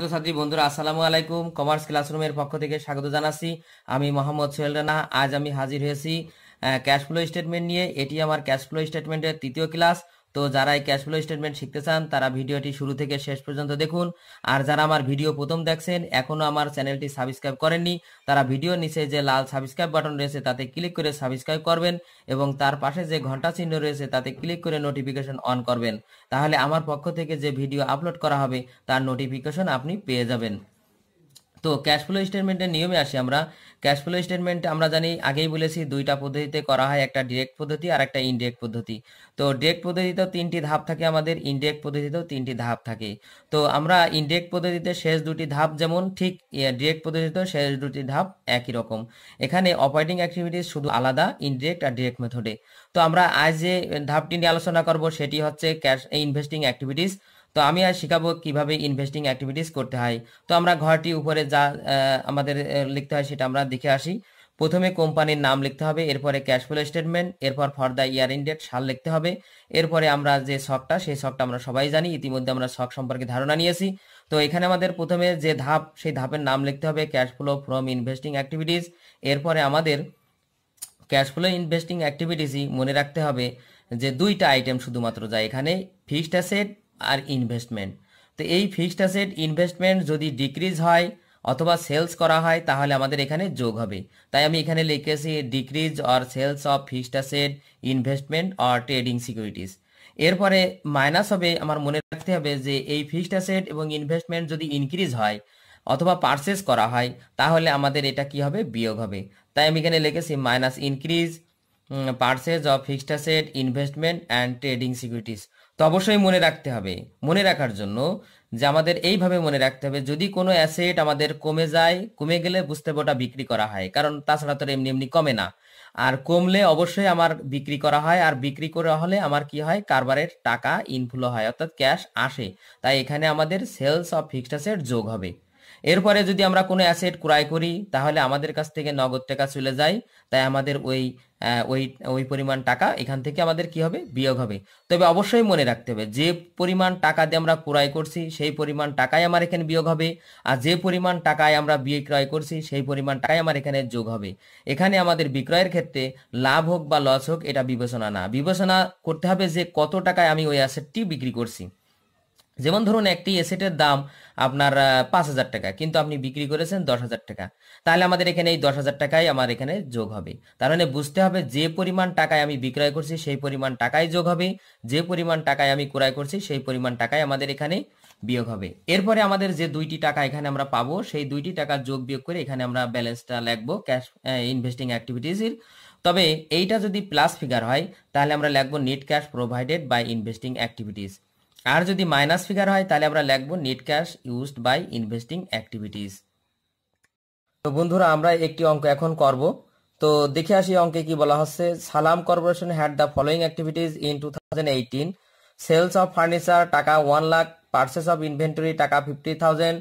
ছাত্রছাত্রী বন্ধুরা আসসালামু আলাইকুম কমার্স ক্লাসরুমের পক্ষ থেকে স্বাগত জানাচ্ছি আমি মোহাম্মদ সোহেল রানা আজ আমি হাজির হয়েছি ক্যাশ ফ্লো স্টেটমেন্ট নিয়ে এটি আমার ক্যাশ ফ্লো স্টেটমেন্টের তৃতীয় ক্লাস তো যারা এই ক্যাশ ফ্লো স্টেটমেন্ট শিখতে চান তারা ভিডিওটি শুরু থেকে শেষ পর্যন্ত দেখুন আর যারা আমার ভিডিও প্রথম দেখছেন এখনো আমার চ্যানেলটি সাবস্ক্রাইব করেননি তারা ভিডিও নিচে যে লাল সাবস্ক্রাইব বাটন রয়েছে তাতে ক্লিক করে সাবস্ক্রাইব করবেন এবং তার পাশে যে ঘন্টা চিহ্ন রয়েছে তাতে ক্লিক করে নোটিফিকেশন অন করবেন তাহলে আমার পক্ষ থেকে যে ভিডিও আপলোড করা হবে তার নোটিফিকেশন আপনি পেয়ে যাবেন তো ক্যাশ ফ্লো স্টেটমেন্টের নিয়মে আসি আমরা ক্যাশ ফ্লো স্টেটমেন্ট আমরা জানি আগেই বলেছি দুইটা পদ্ধতিতে করা হয় একটা ডিরেক্ট পদ্ধতি আর একটা ইনডিরেক্ট পদ্ধতি তো ডিরেক্ট পদ্ধতিতেও তিনটি ধাপ থাকে আমাদের ইনডিরেক্ট পদ্ধতিতেও তিনটি ধাপ থাকে তো আমরা ইনডিরেক্ট পদ্ধতিতে শেষ দুটি ধাপ যেমন ঠিক ডিরেক্ট পদ্ধতিতেও শেষ দুটি ধাপ একই রকম এখানে অপারেটিং অ্যাক্টিভিটিস শুধু আলাদা ইনডিরেক্ট আর ডিরেক্ট মেথডে তো আমরা আজ যে ধাপটি নিয়ে আলোচনা করব সেটি হচ্ছে ক্যাশ ইনভেস্টিং অ্যাক্টিভিটিস তো আমি আর শেখাবো কিভাবে ইনভেস্টিং অ্যাক্টিভিটিস করতে হয় তো আমরা ঘরটি উপরে যা আমাদের লিখতে হয় সেটা আমরা দেখে আসি প্রথমে কোম্পানির নাম লিখতে হবে এরপরে ক্যাশ ফ্লো স্টেটমেন্ট এরপর ফর দ্য ইয়ার ইন সাল লিখতে হবে এরপরে আমরা যে শখটা সেই শখটা আমরা সবাই জানি ইতিমধ্যে আমরা শখ সম্পর্কে ধারণা নিয়েছি তো এখানে আমাদের প্রথমে যে ধাপ সেই ধাপের নাম লিখতে হবে cash flow from investing activities এরপরে আমাদের ক্যাশ ফ্লো ইনভেস্টিং অ্যাক্টিভিটিসই মনে রাখতে হবে যে দুইটা আইটেম শুধুমাত্র যায় এখানে ফিক্সড অ্যাসেট আর ইনভেস্টমেন্ট তো এই ফিক্সড অ্যাসেট ইনভেস্টমেন্ট যদি ডিক্রিজ হয় অথবা সেলস করা হয় তাহলে আমাদের এখানে যোগ হবে তাই আমি এখানে লিখেছি decrease or sales of fixed asset investment or trading securities এরপরে মাইনাস হবে আমার মনে রাখতে হবে যে এই ফিক্সড অ্যাসেট এবং ইনভেস্টমেন্ট যদি ইনক্রিজ হয় অথবা পারচেস করা হয় তাহলে আমাদের এটা কি হবে বিয়োগ হবে তাই আমি এখানে লিখেছি minus increase purchase of fixed asset investment and trading securities তো অবশ্যই মনে রাখতে হবে মনে রাখার জন্য যে আমাদের এইভাবে মনে রাখতে হবে যদি কোনো অ্যাসেট আমাদের কমে যায় কমে গেলে বুঝতে হবে ওটা বিক্রি করা হয় কারণ তাছাড়া তো এমনি এমনি কমে না আর কমলে অবশ্যই আমার বিক্রি করা হয় আর বিক্রি করা হলে আমার কি হয় কারবারের টাকা ইনফ্লো হয় অর্থাৎ ক্যাশ আসে তাই এখানে আমাদের সেলস অফ ফিক্সড অ্যাসেট যোগ হবে এরপরে যদি আমরা কোনো অ্যাসেট ক্রয় করি তাহলে আমাদের কাছ থেকে নগদ টাকা চলে যায় তাই আমাদের ওই ওই ওই পরিমাণ টাকা এখান থেকে আমাদের কি হবে বিয়োগ হবে তবে অবশ্যই মনে রাখতে হবে যে পরিমাণ টাকা দিয়ে আমরা ক্রয় করছি সেই পরিমাণ টাকাই আমার এখানে বিয়োগ হবে আর যে পরিমাণ টাকায় আমরা বিক্রয় করছি সেই পরিমাণ টাকায় আমার এখানে যোগ হবে এখানে আমাদের বিক্রয়ের ক্ষেত্রে লাভ হোক বা লস হোক এটা বিবেচনা না বিবেচনা করতে হবে যে কত টাকায় আমি ওই অ্যাসেটটি বিক্রি করছি যেমন ধরুন একটি এসেটের দাম আপনার পাঁচ হাজার টাকা কিন্তু আপনি বিক্রি করেছেন দশ হাজার টাকা তাহলে আমাদের এখানে এই দশ হাজার টাকাই আমার এখানে যোগ হবে তার মানে বুঝতে হবে যে পরিমাণ টাকায় আমি বিক্রয় করছি সেই পরিমাণ টাকাই যোগ হবে যে পরিমাণ টাকায় আমি ক্রয় করছি সেই পরিমাণ টাকাই আমাদের এখানে বিয়োগ হবে এরপরে আমাদের যে দুইটি টাকা এখানে আমরা পাবো সেই দুইটি টাকা যোগ বিয়োগ করে এখানে আমরা ব্যালেন্সটা লাগবো ক্যাশ ইনভেস্টিং অ্যাক্টিভিটিসের তবে এইটা যদি প্লাস ফিগার হয় তাহলে আমরা লাগবো net cash provided by investing activities আর যদি মাইনাস ফিগার হয় তাহলে আমরা লিখব net cash used by investing activities তো বন্ধুরা আমরা একটি অঙ্ক এখন করব তো দেখে আসি অঙ্কে কি বলা হচ্ছে Salam Corporation had the following activities in two thousand sales of furniture টাকা one lakh purchase of inventory টাকা fifty thousand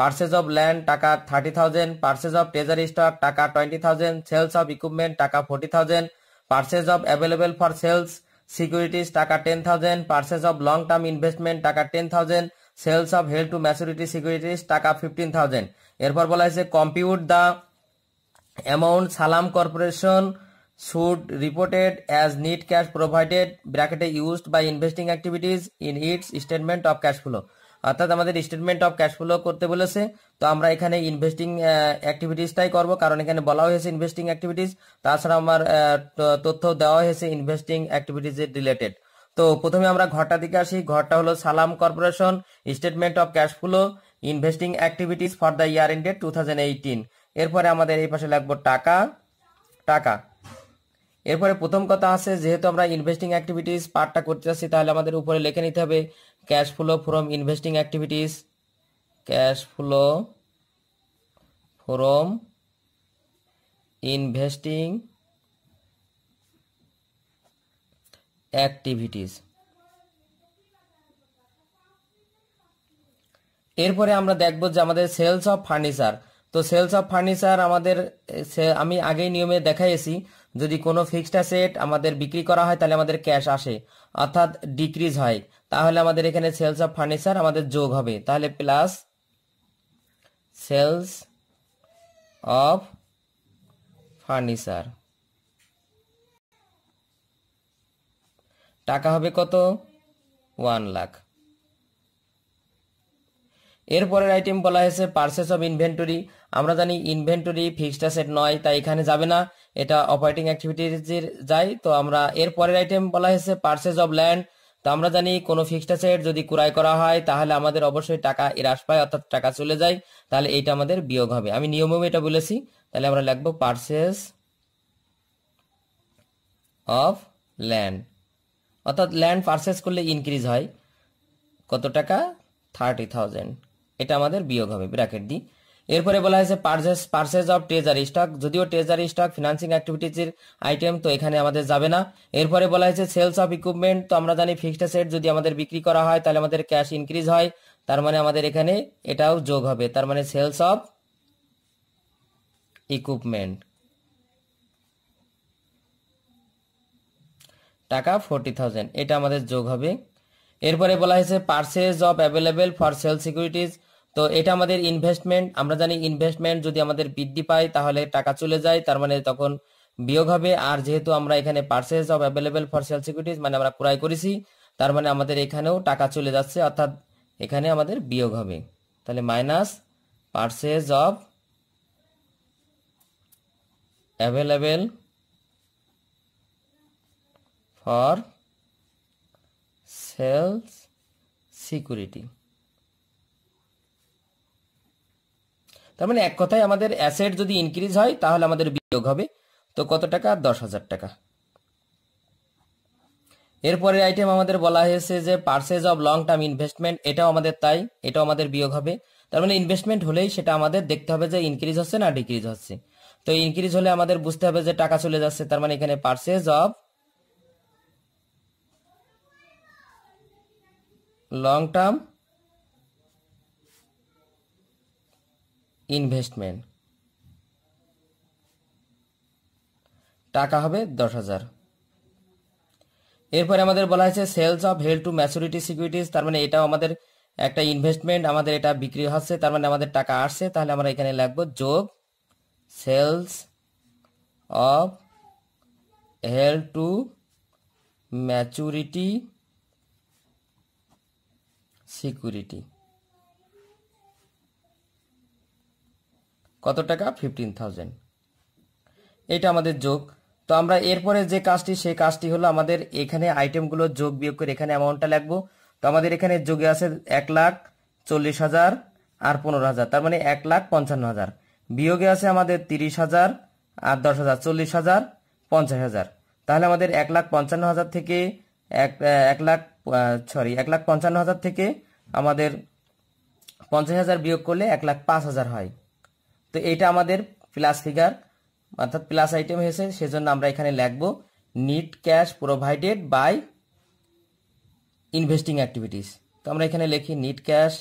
purchase of land টাকা thirty thousand purchase of treasury stock টাকা twenty thousand sales of equipment টাকা forty thousand purchase of available for sales securities টাকা ten thousand purchase of long term investment টাকা ten thousand sales of held to maturity securities টাকা fifteen thousand এরপর বলা হয়েছে compute the amount Salam Corporation should reported as net cash provided ব্র্যাকেটে used by investing activities in its statement of cash flow অর্থাৎ আমাদের statement of cash flow করতে বলেছে তো আমরা এখানে ইনভেস্টিং অ্যাক্টিভিটিসটাই করব কারণ এখানে বলা হয়েছে ইনভেস্টিং অ্যাক্টিভিটিস তাছাড়া আমার তথ্য দেওয়া হয়েছে ইনভেস্টিং অ্যাক্টিভিটিস রিলেটেড তো প্রথমে আমরা ঘরটা দিকে আসি ঘরটা হলো Salam Corporation statement of cash flow investing activities for the year ended two thousand এরপরে আমাদের এই পাশে লাগবো টাকা টাকা এরপরে প্রথম কথা আছে যেহেতু আমরা ইনভেস্টিং অ্যাক্টিভিটিস পার্টটা করতে যাচ্ছি তাহলে আমাদের উপরে লিখে নিতে হবে cash flow from investing activities cash flow from investing activities এরপরে আমরা দেখব যে আমাদের সেলস অফ ফার্নিচার তো সেলস অফ ফার্নিচার আমাদের আমি আগেই নিয়মে দেখাইছি যদি কোনো ফিক্সড অ্যাসেট আমাদের বিক্রি করা হয় তাহলে আমাদের ক্যাশ আসে অর্থাৎ ডিক্রিজ হয় তাহলে আমাদের এখানে সেলস অফ ফার্নিচার আমাদের যোগ হবে তাহলে প্লাস সেলস অফ ফার্নিচার টাকা হবে কত ওয়ান লাখ এরপরের আইটেম বলা হয়েছে পার্সেস অফ ইনভেন্টরি আমরা জানি ইনভেন্টরি ফিক্সড অ্যাসেট নয় তাই এখানে যাবে না এটা অপারেটিং অ্যাক্টিভিটিজের যায় তো আমরা এরপরের আইটেম বলা হয়েছে পার্সেস অফ ল্যান্ড তো আমরা জানি কোনো ফিক্সড অ্যাসেট যদি ক্রয় করা হয় তাহলে আমাদের অবশ্যই টাকা হ্রাস পায় অর্থাৎ টাকা চলে যায় তাহলে এইটা আমাদের বিয়োগ হবে আমি নিয়মেও এটা বলেছি তাহলে আমরা লিখবো পার্সেস অফ ল্যান্ড অর্থাৎ ল্যান্ড পার্সেস করলে ইনক্রিজ হয় কত টাকা থার্টি থাউজেন্ড এটা আমাদের বিয়োগ হবে ব্র্যাকেট দিই এরপরে বলা হয়েছে purchase purchase of treasury stock যদিও ট্রেজারি স্টক ফিনান্সিং অ্যাক্টিভিটিজের আইটেম তো এখানে আমাদের যাবে না এরপরে বলা হয়েছে সেলস অফ ইকুইপমেন্ট তো আমরা জানি ফিক্সড সেট যদি আমাদের বিক্রি করা হয় তাহলে আমাদের ক্যাশ ইনক্রিজ হয় তার মানে আমাদের এখানে এটাও যোগ হবে তার মানে সেলস অফ ইকুইপমেন্ট টাকা ফোরটি থাউজেন্ড এটা আমাদের যোগ হবে এরপরে বলা হয়েছে purchase of available for sale securities তো এটা আমাদের ইনভেস্টমেন্ট আমরা জানি ইনভেস্টমেন্ট যদি আমাদের বৃদ্ধি পায় তাহলে টাকা চলে যায় তার মানে তখন বিয়োগ হবে আর যেহেতু আমরা এখানে purchase of available for sale securities মানে আমরা ক্রয় করেছি তার মানে আমাদের এখানেও টাকা চলে যাচ্ছে অর্থাৎ এখানে আমাদের বিয়োগ হবে তাহলে minus purchase of available for sales security তার মানে এক কথায় আমাদের অ্যাসেট যদি ইনক্রিজ হয় তাহলে আমাদের বিয়োগ হবে তো কত টাকা দশ হাজার টাকা এরপরের আইটেম আমাদের বলা হয়েছে যে purchase of long term investment এটাও আমাদের তাই এটাও আমাদের বিয়োগ হবে তার মানে ইনভেস্টমেন্ট হলেই সেটা আমাদের দেখতে হবে যে ইনক্রিজ হচ্ছে না ডিক্রিজ হচ্ছে তো ইনক্রিজ হলে আমাদের বুঝতে হবে যে টাকা চলে যাচ্ছে তার মানে এখানে purchase of long term investment টাকা হবে দশ হাজার এরপরে আমাদের বলা হয়েছে sales of held to maturity securities তার মানে এটাও আমাদের একটা ইনভেস্টমেন্ট আমাদের এটা বিক্রি হচ্ছে তার মানে আমাদের টাকা আসছে তাহলে আমরা এখানে লাগবো যোগ sales of held to maturity security কত টাকা ফিফটিন থাউজেন্ড এটা আমাদের যোগ তো আমরা এরপরে যে কাজটি সেই কাজটি হলো আমাদের এখানে আইটেমগুলো যোগ বিয়োগ করে এখানে অ্যামাউন্টটা লাগবো তো আমাদের এখানে যোগে আছে এক লাখ চল্লিশ হাজার আর পনেরো হাজার তার মানে এক লাখ পঞ্চান্ন হাজার বিয়োগে আছে আমাদের তিরিশ হাজার আর দশ হাজার চল্লিশ হাজার পঞ্চাশ হাজার তাহলে আমাদের এক লাখ পঞ্চান্ন হাজার থেকে এক এক লাখ সরি এক লাখ পঞ্চান্ন হাজার থেকে আমাদের পঞ্চাশ হাজার বিয়োগ করলে এক লাখ পাঁচ হাজার হয় তো এটা আমাদের প্লাস ফিগার অর্থাৎ প্লাস আইটেম হয়েছে সেজন্য আমরা এখানে লিখব net cash provided by investing activities তো আমরা এখানে লিখি net cash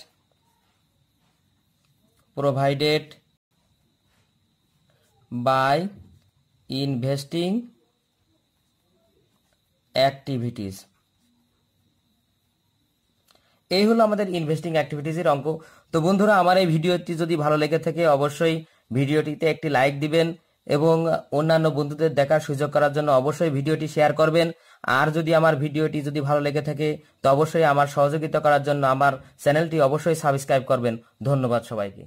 provided by investing activities এই হলো আমাদের ইনভেস্টিং অ্যাক্টিভিটিসের অঙ্ক তো বন্ধুরা আমার এই ভিডিওটি যদি ভালো লেগে থাকে অবশ্যই ভিডিওটিতে একটি লাইক দিবেন এবং অন্যান্য বন্ধুদের দেখার সুযোগ করার জন্য অবশ্যই ভিডিওটি শেয়ার করবেন আর যদি আমার ভিডিওটি যদি ভালো লেগে থাকে তো অবশ্যই আমার সহযোগিতা করার জন্য আমার চ্যানেলটি অবশ্যই সাবস্ক্রাইব করবেন ধন্যবাদ সবাইকে